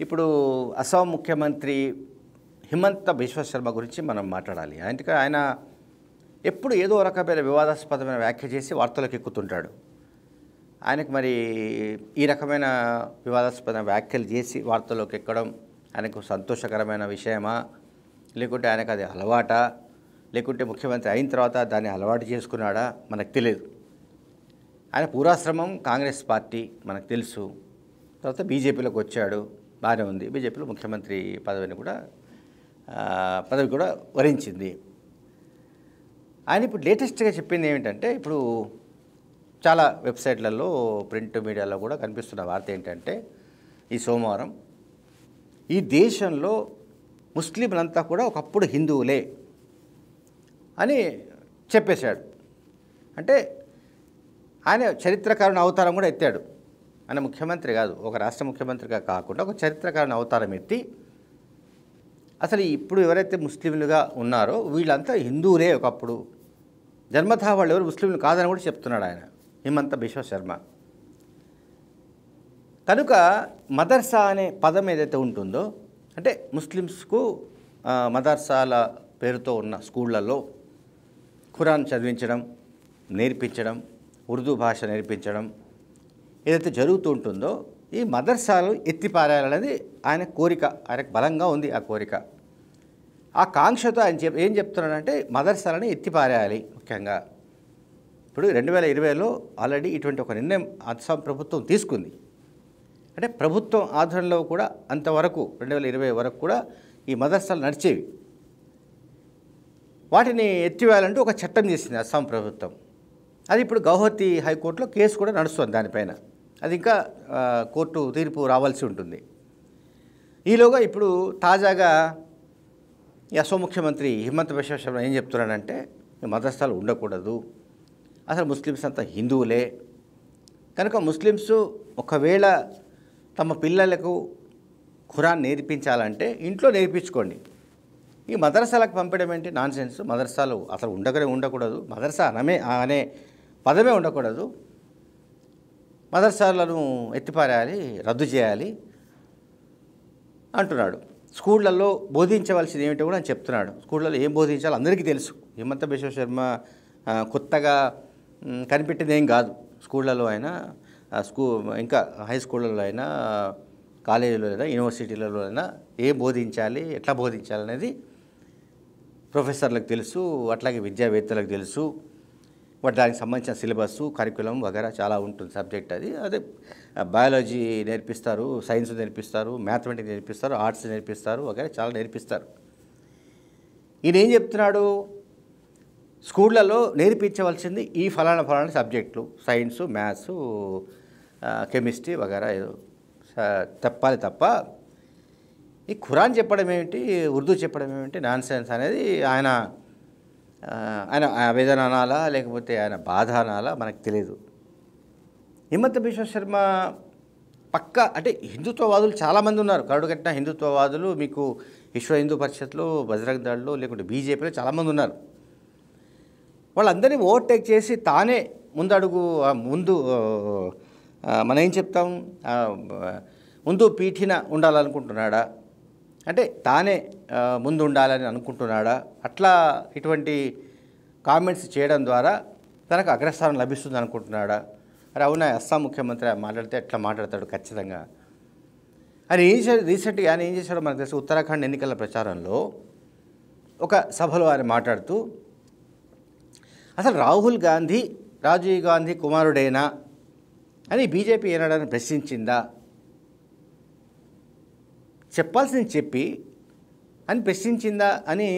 ఇప్పుడు అస్సాం ముఖ్యమంత్రి హిమంత బిశ్వ శర్మ గురించి మనం మాట్లాడాలి ఆయనకి ఆయన ఎప్పుడు ఏదో రకమైన వివాదాస్పదమైన వ్యాఖ్య చేసి వార్తలకు ఎక్కుతుంటాడు ఆయనకు మరి ఈ రకమైన వివాదాస్పద వ్యాఖ్యలు చేసి వార్తల్లోకి ఎక్కడం ఆయనకు సంతోషకరమైన విషయమా లేకుంటే ఆయనకు అది అలవాట లేకుంటే ముఖ్యమంత్రి అయిన తర్వాత దాన్ని అలవాటు చేసుకున్నాడా మనకు తెలియదు ఆయన పూరాశ్రమం కాంగ్రెస్ పార్టీ మనకు తెలుసు తర్వాత బీజేపీలోకి వచ్చాడు బాగానే ఉంది బీజేపీలో ముఖ్యమంత్రి పదవిని కూడా పదవి కూడా వరించింది ఆయన ఇప్పుడు లేటెస్ట్గా చెప్పింది ఏమిటంటే ఇప్పుడు చాలా వెబ్సైట్లలో ప్రింట్ మీడియాలో కూడా కనిపిస్తున్న వార్త ఏంటంటే ఈ సోమవారం ఈ దేశంలో ముస్లింలంతా కూడా ఒకప్పుడు హిందువులే అని చెప్పేశాడు అంటే ఆయన చరిత్రకారుని అవతారం కూడా ఎత్తాడు ఆయన ముఖ్యమంత్రి కాదు ఒక రాష్ట్ర ముఖ్యమంత్రిగా కాకుండా ఒక చరిత్రకారుని అవతారం ఎత్తి అసలు ఇప్పుడు ఎవరైతే ముస్లింలుగా ఉన్నారో వీళ్ళంతా హిందువులే ఒకప్పుడు జన్మతా వాళ్ళు ఎవరు ముస్లింలు కాదని కూడా చెప్తున్నాడు ఆయన హిమంత శర్మ కనుక మదర్సా అనే పదం ఏదైతే ఉంటుందో అంటే ముస్లిమ్స్కు మదర్సాల పేరుతో ఉన్న స్కూళ్ళల్లో ఖురాన్ చదివించడం నేర్పించడం ఉర్దూ భాష నేర్పించడం ఏదైతే జరుగుతూ ఉంటుందో ఈ మదర్సాలు ఎత్తిపారాలనేది ఆయన కోరిక ఆయనకు బలంగా ఉంది ఆ కోరిక ఆ కాంక్షతో ఆయన చెప్ ఏం చెప్తున్నాడంటే మదర్సాలని ఎత్తిపారేయాలి ముఖ్యంగా ఇప్పుడు రెండు వేల ఇరవైలో ఆల్రెడీ ఇటువంటి ఒక నిర్ణయం అస్సాం ప్రభుత్వం తీసుకుంది అంటే ప్రభుత్వం ఆధ్వర్యంలో కూడా అంతవరకు రెండు వేల ఇరవై వరకు కూడా ఈ మదర్సాలు నడిచేవి వాటిని ఎత్తివేయాలంటూ ఒక చట్టం చేసింది అస్సాం ప్రభుత్వం అది ఇప్పుడు గౌహతి హైకోర్టులో కేసు కూడా నడుస్తుంది దానిపైన అది ఇంకా కోర్టు తీర్పు రావాల్సి ఉంటుంది ఈలోగా ఇప్పుడు తాజాగా అసో ముఖ్యమంత్రి హిమంత విశ్వేశ్వరరావు ఏం చెప్తున్నాడంటే మదస్థాలు ఉండకూడదు అసలు ముస్లిమ్స్ అంతా హిందువులే కనుక ముస్లిమ్స్ ఒకవేళ తమ పిల్లలకు ఖురాన్ నేర్పించాలంటే ఇంట్లో నేర్పించుకోండి ఈ మదర్సాలకు పంపడం ఏంటి నాన్ సెన్స్ మదర్సాలు అసలు ఉండకనే ఉండకూడదు మదర్సా అనమే అనే పదమే ఉండకూడదు మదర్సాలను ఎత్తిపారేయాలి రద్దు చేయాలి అంటున్నాడు స్కూళ్ళల్లో బోధించవలసింది ఏమిటో కూడా చెప్తున్నాడు స్కూళ్ళల్లో ఏం బోధించాలో అందరికీ తెలుసు హిమంత బిశ్వ కొత్తగా కనిపెట్టింది ఏం కాదు స్కూళ్ళలో అయినా స్కూ ఇంకా హై స్కూళ్ళలో అయినా కాలేజీలో అయినా యూనివర్సిటీలలో అయినా ఏ బోధించాలి ఎట్లా బోధించాలి అనేది ప్రొఫెసర్లకు తెలుసు అట్లాగే విద్యావేత్తలకు తెలుసు బట్ దానికి సంబంధించిన సిలబస్ కరికులం వగేరా చాలా ఉంటుంది సబ్జెక్ట్ అది అదే బయాలజీ నేర్పిస్తారు సైన్స్ నేర్పిస్తారు మ్యాథమెటిక్స్ నేర్పిస్తారు ఆర్ట్స్ నేర్పిస్తారు వగేరా చాలా నేర్పిస్తారు ఈయన ఏం చెప్తున్నాడు స్కూళ్ళలో నేర్పించవలసింది ఈ ఫలానా ఫలానా సబ్జెక్టులు సైన్సు మ్యాథ్స్ కెమిస్ట్రీ వగేరా ఏదో చెప్పాలి తప్ప ఈ ఖురాన్ చెప్పడం ఏమిటి ఉర్దూ చెప్పడం ఏమిటి నాన్ సెన్స్ అనేది ఆయన ఆయన ఆవేదన అనాలా లేకపోతే ఆయన బాధ అనాలా మనకు తెలియదు హిమంత శర్మ పక్క అంటే హిందుత్వవాదులు చాలామంది ఉన్నారు కరుడు కట్టిన హిందుత్వవాదులు మీకు విశ్వ హిందూ పరిషత్లో బజరంగ్ దళ్ళు లేకుంటే బీజేపీలో చాలామంది ఉన్నారు వాళ్ళందరినీ ఓవర్టేక్ చేసి తానే ముందడుగు ముందు మనం ఏం చెప్తాం ముందు పీఠిన ఉండాలనుకుంటున్నాడా అంటే తానే ముందు ఉండాలని అనుకుంటున్నాడా అట్లా ఇటువంటి కామెంట్స్ చేయడం ద్వారా తనకు అగ్రస్థానం లభిస్తుంది అనుకుంటున్నాడా అరే అవునా అస్సాం ముఖ్యమంత్రి మాట్లాడితే ఎట్లా మాట్లాడతాడు ఖచ్చితంగా ఆయన ఏం చేశారు రీసెంట్గా ఆయన ఏం చేశాడో మనకు తెలుసు ఉత్తరాఖండ్ ఎన్నికల ప్రచారంలో ఒక సభలో ఆయన మాట్లాడుతూ అసలు రాహుల్ గాంధీ రాజీవ్ గాంధీ కుమారుడేనా అని బీజేపీ ఏనాడని ప్రశ్నించిందా చెప్పాల్సింది చెప్పి అని ప్రశ్నించిందా అని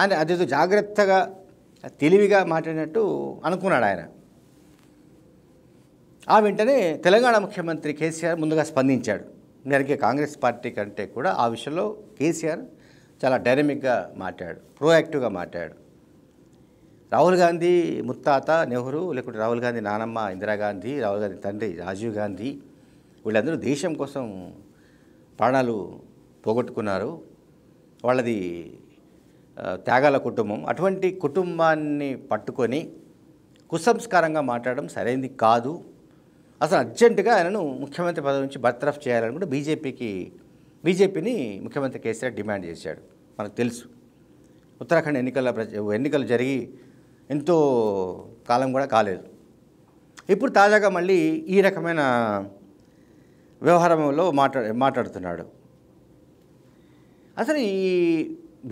ఆయన అదేదో జాగ్రత్తగా తెలివిగా మాట్లాడినట్టు అనుకున్నాడు ఆయన ఆ వెంటనే తెలంగాణ ముఖ్యమంత్రి కేసీఆర్ ముందుగా స్పందించాడు మేరకే కాంగ్రెస్ పార్టీ కంటే కూడా ఆ విషయంలో కేసీఆర్ చాలా డైనమిక్గా మాట్లాడు ప్రోయాక్టివ్గా మాట్లాడు రాహుల్ గాంధీ ముత్తాత నెహ్రూ లేకుంటే రాహుల్ గాంధీ నానమ్మ ఇందిరాగాంధీ రాహుల్ గాంధీ తండ్రి రాజీవ్ గాంధీ వీళ్ళందరూ దేశం కోసం ప్రాణాలు పోగొట్టుకున్నారు వాళ్ళది త్యాగాల కుటుంబం అటువంటి కుటుంబాన్ని పట్టుకొని కుసంస్కారంగా మాట్లాడడం సరైనది కాదు అసలు అర్జెంటుగా ఆయనను ముఖ్యమంత్రి పదవి నుంచి బర్తరఫ్ చేయాలనుకుంటే బీజేపీకి బీజేపీని ముఖ్యమంత్రి కేసీఆర్ డిమాండ్ చేశాడు మనకు తెలుసు ఉత్తరాఖండ్ ఎన్నికల ఎన్నికలు జరిగి ఎంతో కాలం కూడా కాలేదు ఇప్పుడు తాజాగా మళ్ళీ ఈ రకమైన వ్యవహారంలో మాట్లా మాట్లాడుతున్నాడు అసలు ఈ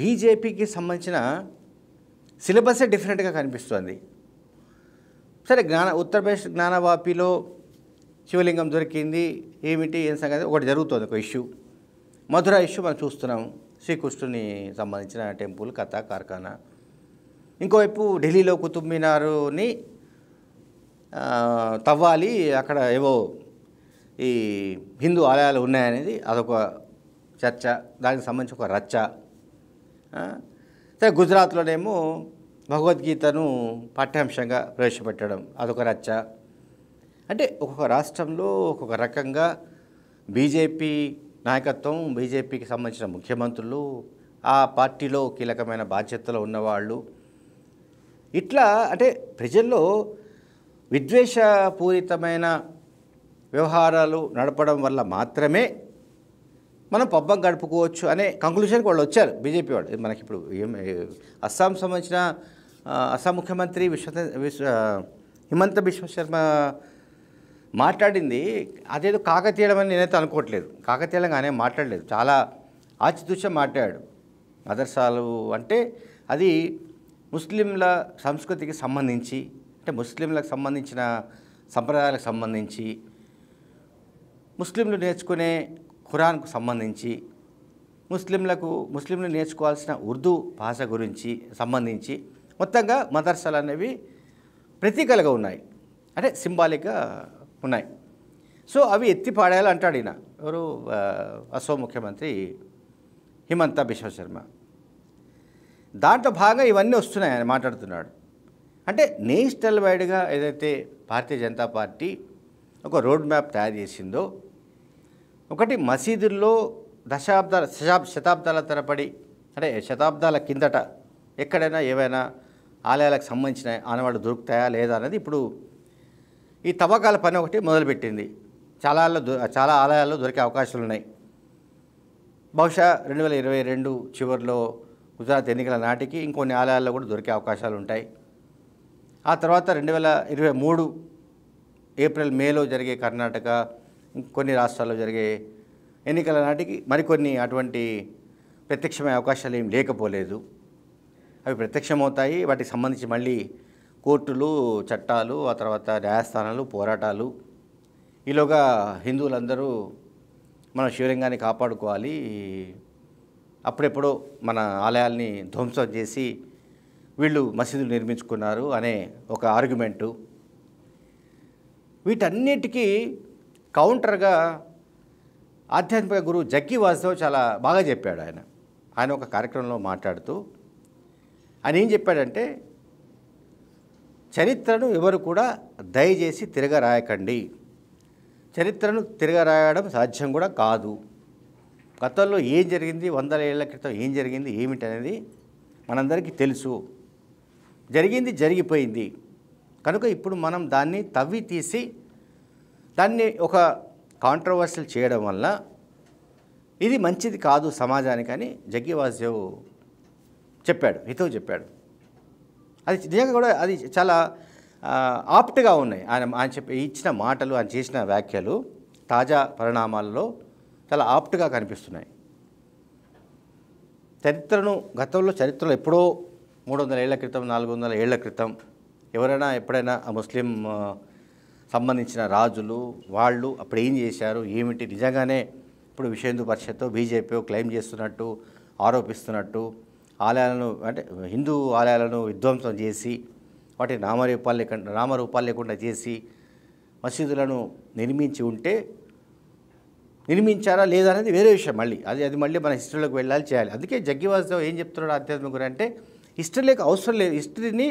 బీజేపీకి సంబంధించిన సిలబసే డిఫరెంట్గా కనిపిస్తుంది సరే జ్ఞాన ఉత్తరప్రదేశ్ జ్ఞానవాపిలో శివలింగం దొరికింది ఏమిటి ఏం సంగతి ఒకటి జరుగుతుంది ఒక ఇష్యూ మధుర ఇష్యూ మనం చూస్తున్నాం శ్రీకృష్ణుని సంబంధించిన టెంపుల్ కథ కార్ఖానా ఇంకోవైపు ఢిల్లీలో కుతుబ్ మినార్ని తవ్వాలి అక్కడ ఏవో ఈ హిందూ ఆలయాలు ఉన్నాయనేది అదొక చర్చ దానికి సంబంధించి ఒక రచ్చ గుజరాత్లోనేమో భగవద్గీతను పాఠ్యాంశంగా ప్రవేశపెట్టడం అదొక రచ్చ అంటే ఒక్కొక్క రాష్ట్రంలో ఒక్కొక్క రకంగా బీజేపీ నాయకత్వం బీజేపీకి సంబంధించిన ముఖ్యమంత్రులు ఆ పార్టీలో కీలకమైన బాధ్యతలు ఉన్నవాళ్ళు ఇట్లా అంటే ప్రజల్లో విద్వేషపూరితమైన వ్యవహారాలు నడపడం వల్ల మాత్రమే మనం పబ్బం గడుపుకోవచ్చు అనే కంక్లూషన్కి వాళ్ళు వచ్చారు బీజేపీ వాళ్ళు మనకి ఇప్పుడు అస్సాం సంబంధించిన అస్సాం ముఖ్యమంత్రి విశ్వ హిమంత బిశ్వ శర్మ మాట్లాడింది అదేదో కాకతీయడం అని నేనైతే అనుకోవట్లేదు కాకతీయంగా ఆయన మాట్లాడలేదు చాలా ఆచితూచ మాట్లాడాడు మదర్సాలు అంటే అది ముస్లింల సంస్కృతికి సంబంధించి అంటే ముస్లింలకు సంబంధించిన సంప్రదాయాలకు సంబంధించి ముస్లింలు నేర్చుకునే ఖురాన్కు సంబంధించి ముస్లింలకు ముస్లింలు నేర్చుకోవాల్సిన ఉర్దూ భాష గురించి సంబంధించి మొత్తంగా మదర్సాలు అనేవి ప్రతీకలుగా ఉన్నాయి అంటే సింబాలిక్గా ఉన్నాయి సో అవి ఎత్తి పాడేయాలంటాడు ఈయన ఎవరు అసో ముఖ్యమంత్రి హిమంత బిశ్వశర్మ దాంట్లో భాగంగా ఇవన్నీ వస్తున్నాయి ఆయన మాట్లాడుతున్నాడు అంటే నేషనల్ వైడ్గా ఏదైతే భారతీయ జనతా పార్టీ ఒక రోడ్ మ్యాప్ తయారు చేసిందో ఒకటి మసీదుల్లో దశాబ్దాల శతాబ్ శతాబ్దాల తరబడి అంటే శతాబ్దాల కిందట ఎక్కడైనా ఏవైనా ఆలయాలకు సంబంధించిన ఆనవాళ్ళు దొరుకుతాయా లేదా అనేది ఇప్పుడు ఈ తవ్వకాల పని ఒకటి మొదలుపెట్టింది చాలా చాలా ఆలయాల్లో దొరికే అవకాశాలు ఉన్నాయి బహుశా రెండు వేల ఇరవై రెండు చివరిలో గుజరాత్ ఎన్నికల నాటికి ఇంకొన్ని ఆలయాల్లో కూడా దొరికే అవకాశాలు ఉంటాయి ఆ తర్వాత రెండు వేల ఇరవై మూడు ఏప్రిల్ మేలో జరిగే కర్ణాటక కొన్ని రాష్ట్రాల్లో జరిగే ఎన్నికల నాటికి మరికొన్ని అటువంటి ప్రత్యక్షమైన అవకాశాలు ఏం లేకపోలేదు అవి ప్రత్యక్షమవుతాయి వాటికి సంబంధించి మళ్ళీ కోర్టులు చట్టాలు ఆ తర్వాత న్యాయస్థానాలు పోరాటాలు ఈలోగా హిందువులందరూ మన శివలింగాన్ని కాపాడుకోవాలి అప్పుడెప్పుడో మన ఆలయాల్ని ధ్వంసం చేసి వీళ్ళు మసీదులు నిర్మించుకున్నారు అనే ఒక ఆర్గ్యుమెంటు వీటన్నిటికీ కౌంటర్గా ఆధ్యాత్మిక గురువు జగ్గి వాసుదేవ్ చాలా బాగా చెప్పాడు ఆయన ఆయన ఒక కార్యక్రమంలో మాట్లాడుతూ ఆయన ఏం చెప్పాడంటే చరిత్రను ఎవరు కూడా దయచేసి తిరగరాయకండి చరిత్రను తిరగరాయడం సాధ్యం కూడా కాదు గతంలో ఏం జరిగింది వందల ఏళ్ల క్రితం ఏం జరిగింది ఏమిటనేది మనందరికీ తెలుసు జరిగింది జరిగిపోయింది కనుక ఇప్పుడు మనం దాన్ని తవ్వి తీసి దాన్ని ఒక కాంట్రవర్షియల్ చేయడం వల్ల ఇది మంచిది కాదు సమాజానికి అని జగ్గి వాసుదేవ్ చెప్పాడు హితవు చెప్పాడు అది నిజంగా కూడా అది చాలా ఆప్ట్గా ఉన్నాయి ఆయన ఆయన చెప్పి ఇచ్చిన మాటలు ఆయన చేసిన వ్యాఖ్యలు తాజా పరిణామాల్లో చాలా ఆప్ట్గా కనిపిస్తున్నాయి చరిత్రను గతంలో చరిత్రలో ఎప్పుడో మూడు వందల ఏళ్ల క్రితం నాలుగు వందల ఏళ్ల క్రితం ఎవరైనా ఎప్పుడైనా ముస్లిం సంబంధించిన రాజులు వాళ్ళు అప్పుడు ఏం చేశారు ఏమిటి నిజంగానే ఇప్పుడు విషయందు పరిషత్ బీజేపీ క్లెయిమ్ చేస్తున్నట్టు ఆరోపిస్తున్నట్టు ఆలయాలను అంటే హిందూ ఆలయాలను విధ్వంసం చేసి వాటి నామరూపాలు లేకుండా నామరూపాలు లేకుండా చేసి మసీదులను నిర్మించి ఉంటే నిర్మించారా లేదా అనేది వేరే విషయం మళ్ళీ అది అది మళ్ళీ మన హిస్టరీలోకి వెళ్ళాలి చేయాలి అందుకే జగ్గివాసుదేవ్ ఏం చెప్తున్నాడు ఆధ్యాత్మిక గురి అంటే హిస్టరీలోకి అవసరం లేదు హిస్టరీని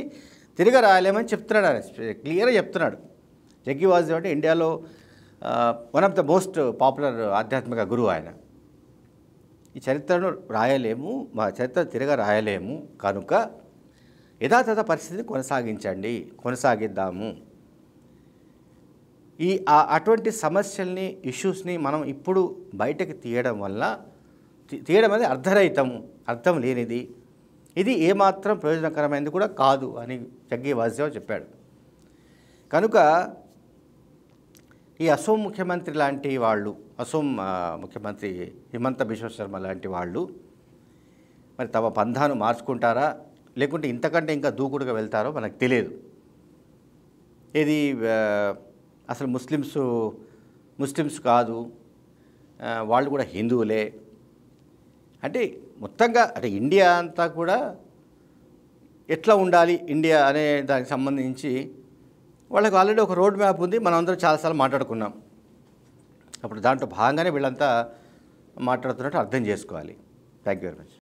తిరిగి రాయలేమని చెప్తున్నాడు ఆయన క్లియర్గా చెప్తున్నాడు జగ్గివాసుదేవ్ అంటే ఇండియాలో one of the most popular ఆధ్యాత్మిక గురువు ఆయన ఈ చరిత్రను రాయలేము మా చరిత్ర తిరగ రాయలేము కనుక యథాతథ పరిస్థితిని కొనసాగించండి కొనసాగిద్దాము ఈ అటువంటి సమస్యల్ని ఇష్యూస్ని మనం ఇప్పుడు బయటకు తీయడం వల్ల తీయడం అనేది అర్ధరహితము అర్థం లేనిది ఇది ఏమాత్రం ప్రయోజనకరమైనది కూడా కాదు అని జగ్గి వాసుదేవ్ చెప్పాడు కనుక ఈ అసోం ముఖ్యమంత్రి లాంటి వాళ్ళు అసోం ముఖ్యమంత్రి హిమంత బిశ్వ శర్మ లాంటి వాళ్ళు మరి తమ పంధాను మార్చుకుంటారా లేకుంటే ఇంతకంటే ఇంకా దూకుడుగా వెళ్తారో మనకు తెలియదు ఇది అసలు ముస్లిమ్స్ ముస్లిమ్స్ కాదు వాళ్ళు కూడా హిందువులే అంటే మొత్తంగా అంటే ఇండియా అంతా కూడా ఎట్లా ఉండాలి ఇండియా అనే దానికి సంబంధించి వాళ్ళకి ఆల్రెడీ ఒక రోడ్ మ్యాప్ ఉంది మనం అందరం చాలాసార్లు మాట్లాడుకున్నాం అప్పుడు దాంట్లో భాగంగానే వీళ్ళంతా మాట్లాడుతున్నట్టు అర్థం చేసుకోవాలి థ్యాంక్ యూ వెరీ మచ్